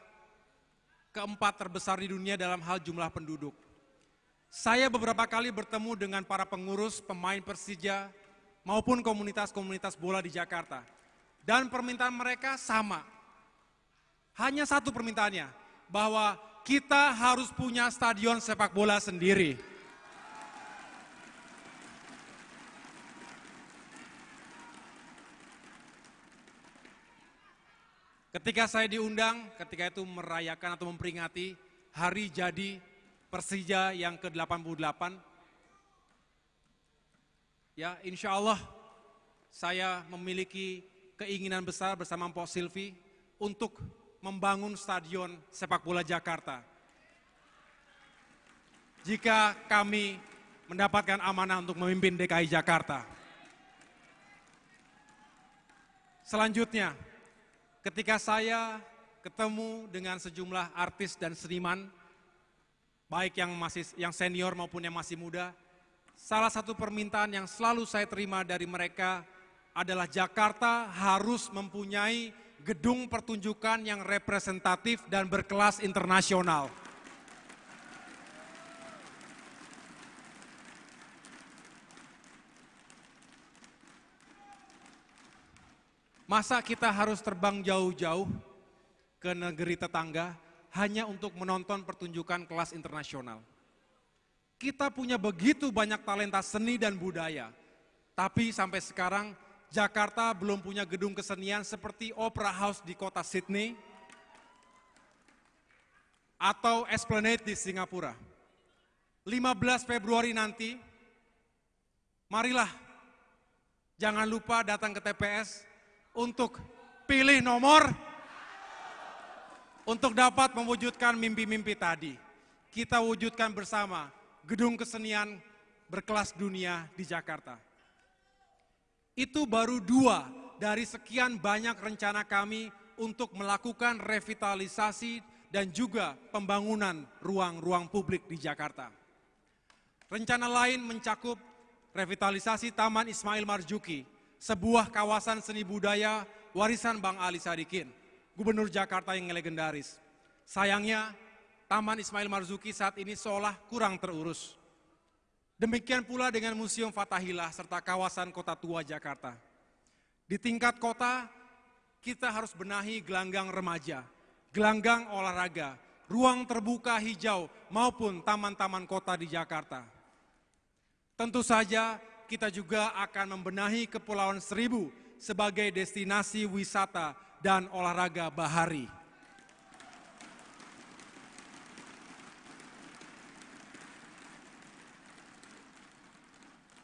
keempat terbesar di dunia dalam hal jumlah penduduk. Saya beberapa kali bertemu dengan para pengurus, pemain Persija, maupun komunitas-komunitas bola di Jakarta. Dan permintaan mereka sama. Hanya satu permintaannya, bahwa kita harus punya stadion sepak bola sendiri. Ketika saya diundang, ketika itu merayakan atau memperingati hari jadi Persija yang ke-88, ya insya Allah saya memiliki keinginan besar bersama Mpok Silvi untuk membangun stadion sepak bola Jakarta. Jika kami mendapatkan amanah untuk memimpin DKI Jakarta. Selanjutnya, ketika saya ketemu dengan sejumlah artis dan seniman, baik yang masih yang senior maupun yang masih muda, salah satu permintaan yang selalu saya terima dari mereka adalah Jakarta harus mempunyai gedung pertunjukan yang representatif dan berkelas internasional. Masa kita harus terbang jauh-jauh ke negeri tetangga hanya untuk menonton pertunjukan kelas internasional? Kita punya begitu banyak talenta seni dan budaya, tapi sampai sekarang Jakarta belum punya gedung kesenian seperti Opera House di kota Sydney atau Esplanade di Singapura. 15 Februari nanti, marilah jangan lupa datang ke TPS untuk pilih nomor untuk dapat mewujudkan mimpi-mimpi tadi. Kita wujudkan bersama gedung kesenian berkelas dunia di Jakarta. Itu baru dua dari sekian banyak rencana kami untuk melakukan revitalisasi dan juga pembangunan ruang-ruang publik di Jakarta. Rencana lain mencakup revitalisasi Taman Ismail Marzuki sebuah kawasan seni budaya warisan Bang Ali Sadikin, Gubernur Jakarta yang legendaris. Sayangnya, Taman Ismail Marzuki saat ini seolah kurang terurus. Demikian pula dengan Museum Fatahillah serta kawasan kota tua Jakarta. Di tingkat kota, kita harus benahi gelanggang remaja, gelanggang olahraga, ruang terbuka hijau maupun taman-taman kota di Jakarta. Tentu saja kita juga akan membenahi Kepulauan Seribu sebagai destinasi wisata dan olahraga bahari.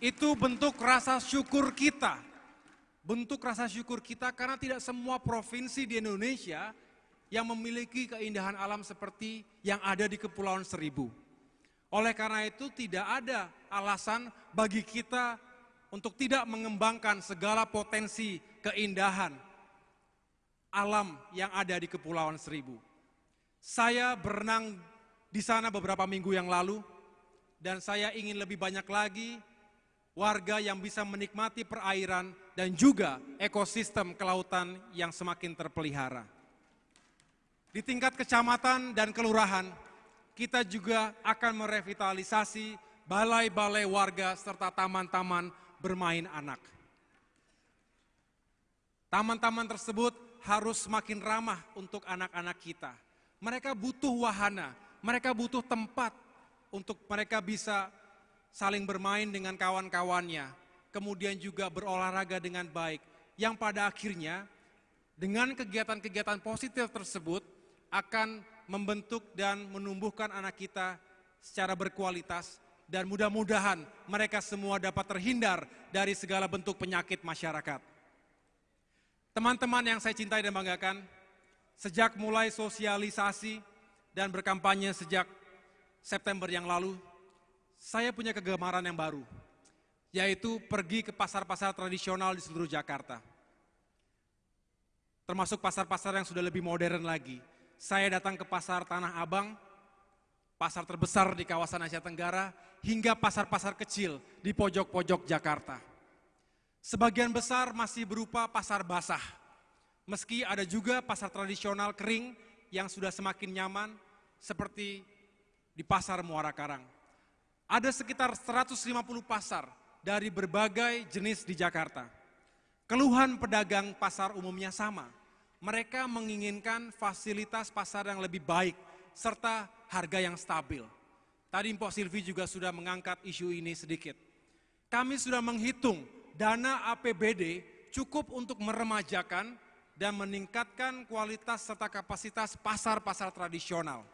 Itu bentuk rasa syukur kita. Bentuk rasa syukur kita karena tidak semua provinsi di Indonesia yang memiliki keindahan alam seperti yang ada di Kepulauan Seribu. Oleh karena itu tidak ada alasan bagi kita untuk tidak mengembangkan segala potensi keindahan alam yang ada di Kepulauan Seribu. Saya berenang di sana beberapa minggu yang lalu dan saya ingin lebih banyak lagi warga yang bisa menikmati perairan dan juga ekosistem kelautan yang semakin terpelihara. Di tingkat kecamatan dan kelurahan, kita juga akan merevitalisasi balai-balai warga serta taman-taman bermain anak. Taman-taman tersebut harus semakin ramah untuk anak-anak kita. Mereka butuh wahana, mereka butuh tempat untuk mereka bisa saling bermain dengan kawan-kawannya, kemudian juga berolahraga dengan baik, yang pada akhirnya dengan kegiatan-kegiatan positif tersebut akan membentuk dan menumbuhkan anak kita secara berkualitas dan mudah-mudahan mereka semua dapat terhindar dari segala bentuk penyakit masyarakat. Teman-teman yang saya cintai dan banggakan, sejak mulai sosialisasi dan berkampanye sejak September yang lalu, saya punya kegemaran yang baru, yaitu pergi ke pasar-pasar tradisional di seluruh Jakarta. Termasuk pasar-pasar yang sudah lebih modern lagi, saya datang ke pasar Tanah Abang, pasar terbesar di kawasan Asia Tenggara, hingga pasar-pasar kecil di pojok-pojok Jakarta. Sebagian besar masih berupa pasar basah, meski ada juga pasar tradisional kering yang sudah semakin nyaman seperti di pasar Muara Karang. Ada sekitar 150 pasar dari berbagai jenis di Jakarta. Keluhan pedagang pasar umumnya sama, mereka menginginkan fasilitas pasar yang lebih baik serta harga yang stabil. Tadi Mpok Silvi juga sudah mengangkat isu ini sedikit. Kami sudah menghitung dana APBD cukup untuk meremajakan dan meningkatkan kualitas serta kapasitas pasar-pasar tradisional.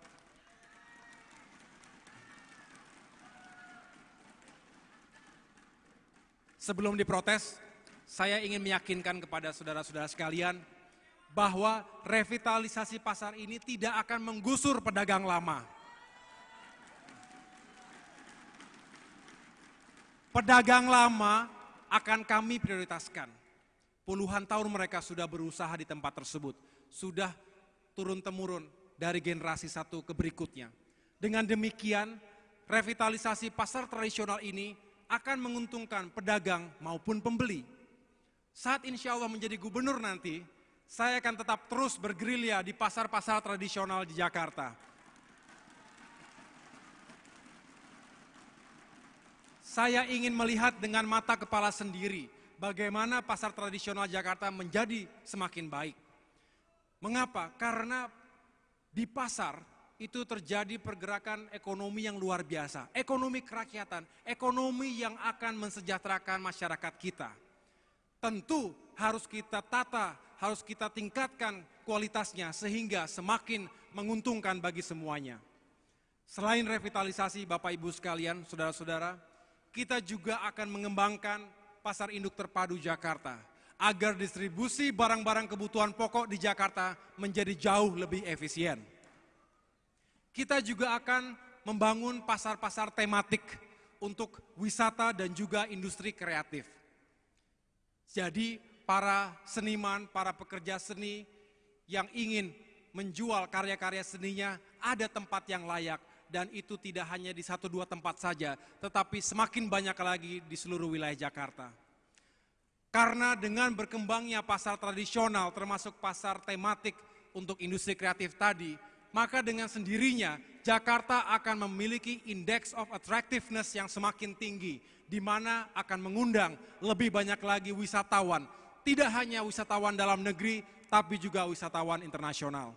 Sebelum diprotes, saya ingin meyakinkan kepada saudara-saudara sekalian, bahwa revitalisasi pasar ini tidak akan menggusur pedagang lama. Pedagang lama akan kami prioritaskan. Puluhan tahun mereka sudah berusaha di tempat tersebut, sudah turun-temurun dari generasi satu ke berikutnya. Dengan demikian, revitalisasi pasar tradisional ini akan menguntungkan pedagang maupun pembeli. Saat insya Allah menjadi gubernur nanti, saya akan tetap terus bergerilya di pasar-pasar tradisional di Jakarta. Saya ingin melihat dengan mata kepala sendiri bagaimana pasar tradisional Jakarta menjadi semakin baik. Mengapa? Karena di pasar itu terjadi pergerakan ekonomi yang luar biasa, ekonomi kerakyatan, ekonomi yang akan mensejahterakan masyarakat kita. Tentu harus kita tata, harus kita tingkatkan kualitasnya sehingga semakin menguntungkan bagi semuanya. Selain revitalisasi Bapak Ibu sekalian, saudara-saudara, kita juga akan mengembangkan pasar induk terpadu Jakarta agar distribusi barang-barang kebutuhan pokok di Jakarta menjadi jauh lebih efisien. Kita juga akan membangun pasar-pasar tematik untuk wisata dan juga industri kreatif. Jadi para seniman, para pekerja seni yang ingin menjual karya-karya seninya ada tempat yang layak dan itu tidak hanya di satu dua tempat saja, tetapi semakin banyak lagi di seluruh wilayah Jakarta. Karena dengan berkembangnya pasar tradisional termasuk pasar tematik untuk industri kreatif tadi, maka dengan sendirinya Jakarta akan memiliki indeks of attractiveness yang semakin tinggi, di mana akan mengundang lebih banyak lagi wisatawan tidak hanya wisatawan dalam negeri, tapi juga wisatawan internasional.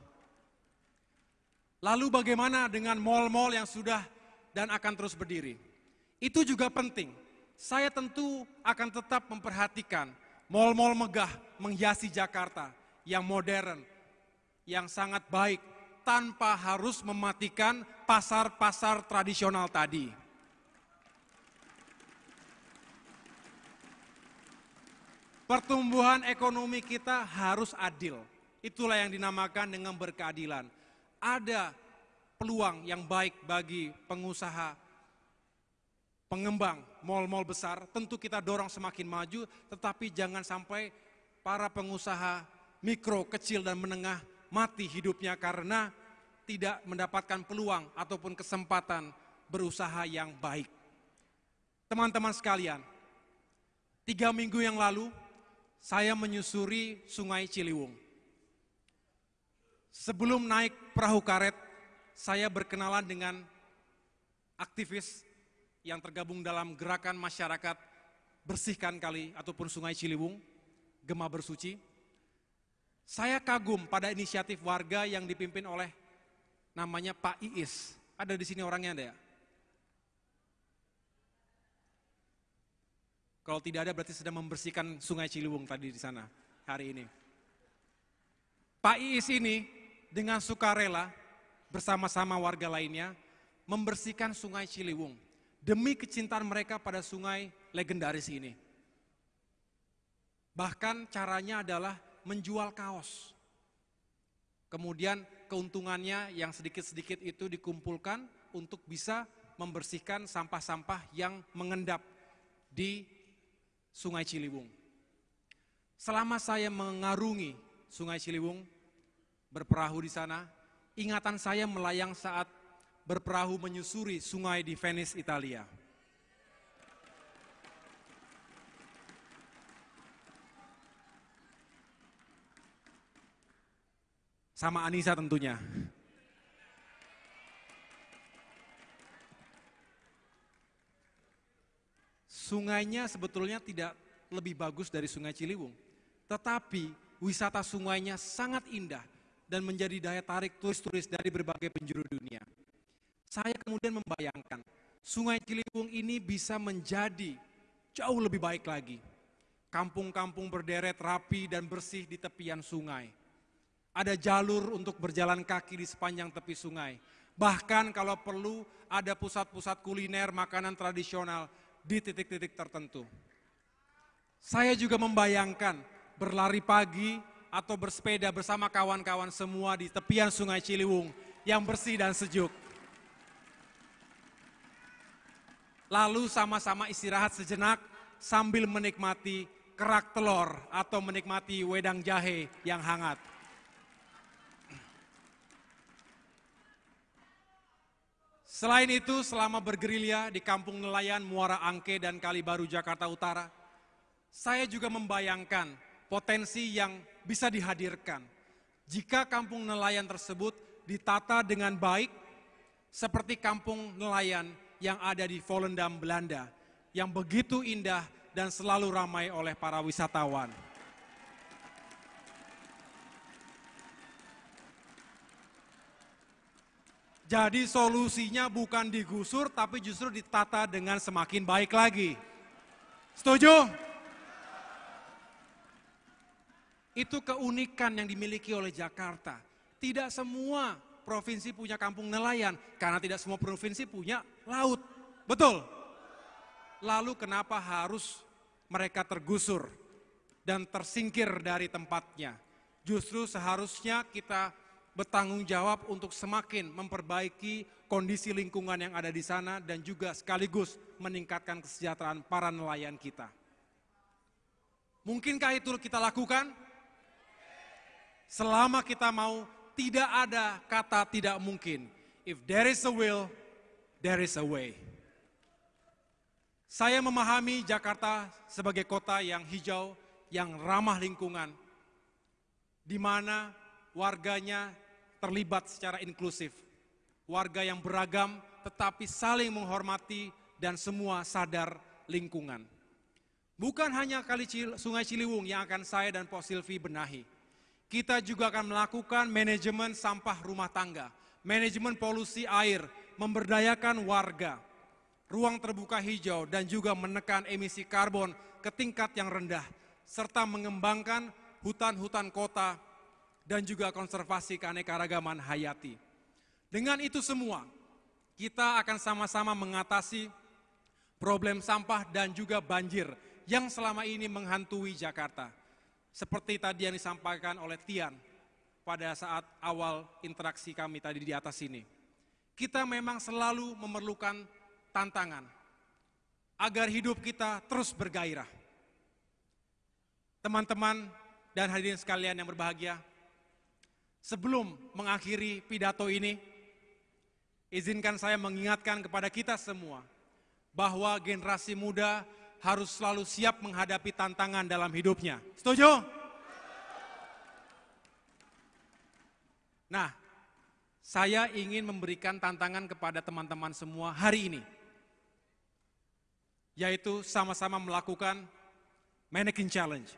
Lalu bagaimana dengan mal-mal yang sudah dan akan terus berdiri? Itu juga penting. Saya tentu akan tetap memperhatikan mal-mal megah menghiasi Jakarta yang modern, yang sangat baik tanpa harus mematikan pasar-pasar tradisional tadi. Pertumbuhan ekonomi kita harus adil. Itulah yang dinamakan dengan berkeadilan. Ada peluang yang baik bagi pengusaha, pengembang, mal-mal besar. Tentu kita dorong semakin maju, tetapi jangan sampai para pengusaha mikro, kecil, dan menengah mati hidupnya karena tidak mendapatkan peluang ataupun kesempatan berusaha yang baik. Teman-teman sekalian, tiga minggu yang lalu saya menyusuri Sungai Ciliwung. Sebelum naik perahu karet, saya berkenalan dengan aktivis yang tergabung dalam gerakan masyarakat bersihkan kali ataupun Sungai Ciliwung, Gema Bersuci. Saya kagum pada inisiatif warga yang dipimpin oleh namanya Pak Iis. Ada di sini orangnya ada ya? Kalau tidak ada berarti sedang membersihkan sungai Ciliwung tadi di sana hari ini. Pak Iis ini dengan sukarela bersama-sama warga lainnya membersihkan sungai Ciliwung demi kecintaan mereka pada sungai legendaris ini. Bahkan caranya adalah menjual kaos. Kemudian keuntungannya yang sedikit-sedikit itu dikumpulkan untuk bisa membersihkan sampah-sampah yang mengendap di Sungai Ciliwung. Selama saya mengarungi Sungai Ciliwung, berperahu di sana, ingatan saya melayang saat berperahu menyusuri sungai di Venice, Italia. Sama Anissa tentunya. Sungainya sebetulnya tidak lebih bagus dari Sungai Ciliwung, tetapi wisata sungainya sangat indah dan menjadi daya tarik turis-turis dari berbagai penjuru dunia. Saya kemudian membayangkan, Sungai Ciliwung ini bisa menjadi jauh lebih baik lagi. Kampung-kampung berderet rapi dan bersih di tepian sungai. Ada jalur untuk berjalan kaki di sepanjang tepi sungai. Bahkan kalau perlu ada pusat-pusat kuliner makanan tradisional di titik-titik tertentu. Saya juga membayangkan berlari pagi atau bersepeda bersama kawan-kawan semua di tepian Sungai Ciliwung yang bersih dan sejuk. Lalu sama-sama istirahat sejenak sambil menikmati kerak telur atau menikmati wedang jahe yang hangat. Selain itu, selama bergerilya di kampung nelayan Muara Angke dan Kalibaru, Jakarta Utara, saya juga membayangkan potensi yang bisa dihadirkan jika kampung nelayan tersebut ditata dengan baik seperti kampung nelayan yang ada di Volendam, Belanda, yang begitu indah dan selalu ramai oleh para wisatawan. Jadi solusinya bukan digusur tapi justru ditata dengan semakin baik lagi. Setuju? Itu keunikan yang dimiliki oleh Jakarta. Tidak semua provinsi punya kampung nelayan karena tidak semua provinsi punya laut. Betul? Lalu kenapa harus mereka tergusur dan tersingkir dari tempatnya? Justru seharusnya kita bertanggung jawab untuk semakin memperbaiki kondisi lingkungan yang ada di sana dan juga sekaligus meningkatkan kesejahteraan para nelayan kita. Mungkinkah itu kita lakukan? Selama kita mau, tidak ada kata tidak mungkin. If there is a will, there is a way. Saya memahami Jakarta sebagai kota yang hijau, yang ramah lingkungan, di mana warganya terlibat secara inklusif. Warga yang beragam tetapi saling menghormati dan semua sadar lingkungan. Bukan hanya kali Cil Sungai Ciliwung yang akan saya dan Pak Silvi benahi. Kita juga akan melakukan manajemen sampah rumah tangga, manajemen polusi air, memberdayakan warga, ruang terbuka hijau, dan juga menekan emisi karbon ke tingkat yang rendah, serta mengembangkan hutan-hutan kota dan juga konservasi keanekaragaman hayati. Dengan itu semua, kita akan sama-sama mengatasi problem sampah dan juga banjir yang selama ini menghantui Jakarta. Seperti tadi yang disampaikan oleh Tian pada saat awal interaksi kami tadi di atas sini, Kita memang selalu memerlukan tantangan agar hidup kita terus bergairah. Teman-teman dan hadirin sekalian yang berbahagia, Sebelum mengakhiri pidato ini, izinkan saya mengingatkan kepada kita semua bahwa generasi muda harus selalu siap menghadapi tantangan dalam hidupnya. Setuju? Nah, saya ingin memberikan tantangan kepada teman-teman semua hari ini, yaitu sama-sama melakukan mannequin challenge.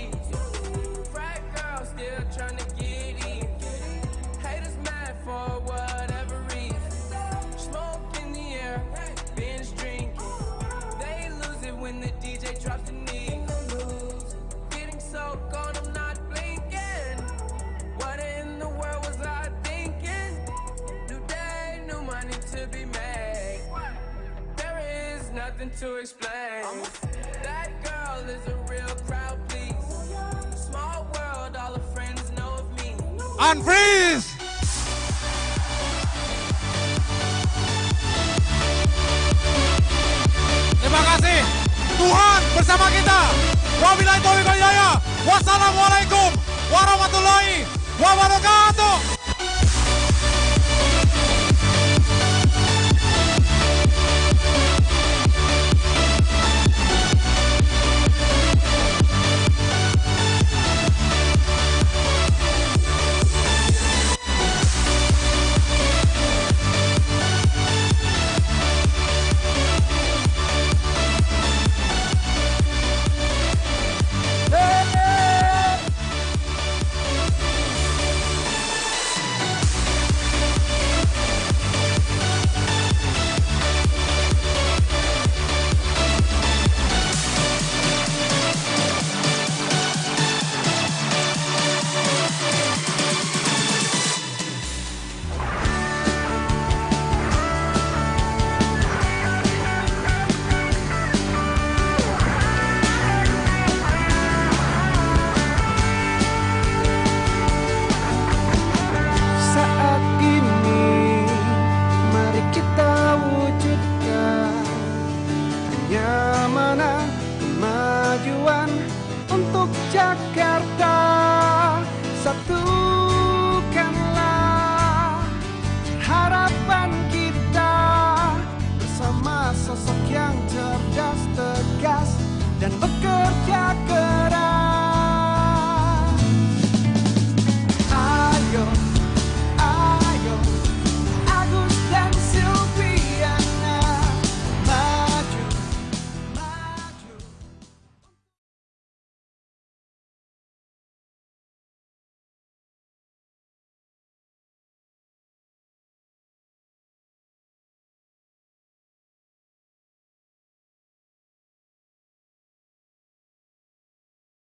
nothing to explain. That girl is a real crowd, please. Small world, all her friends know of me. Unfreeze! Terima kasih. Tuhan bersama kita. Wabillahi taufiq wal hidayah. Wassalamualaikum warahmatullahi wabarakatuh.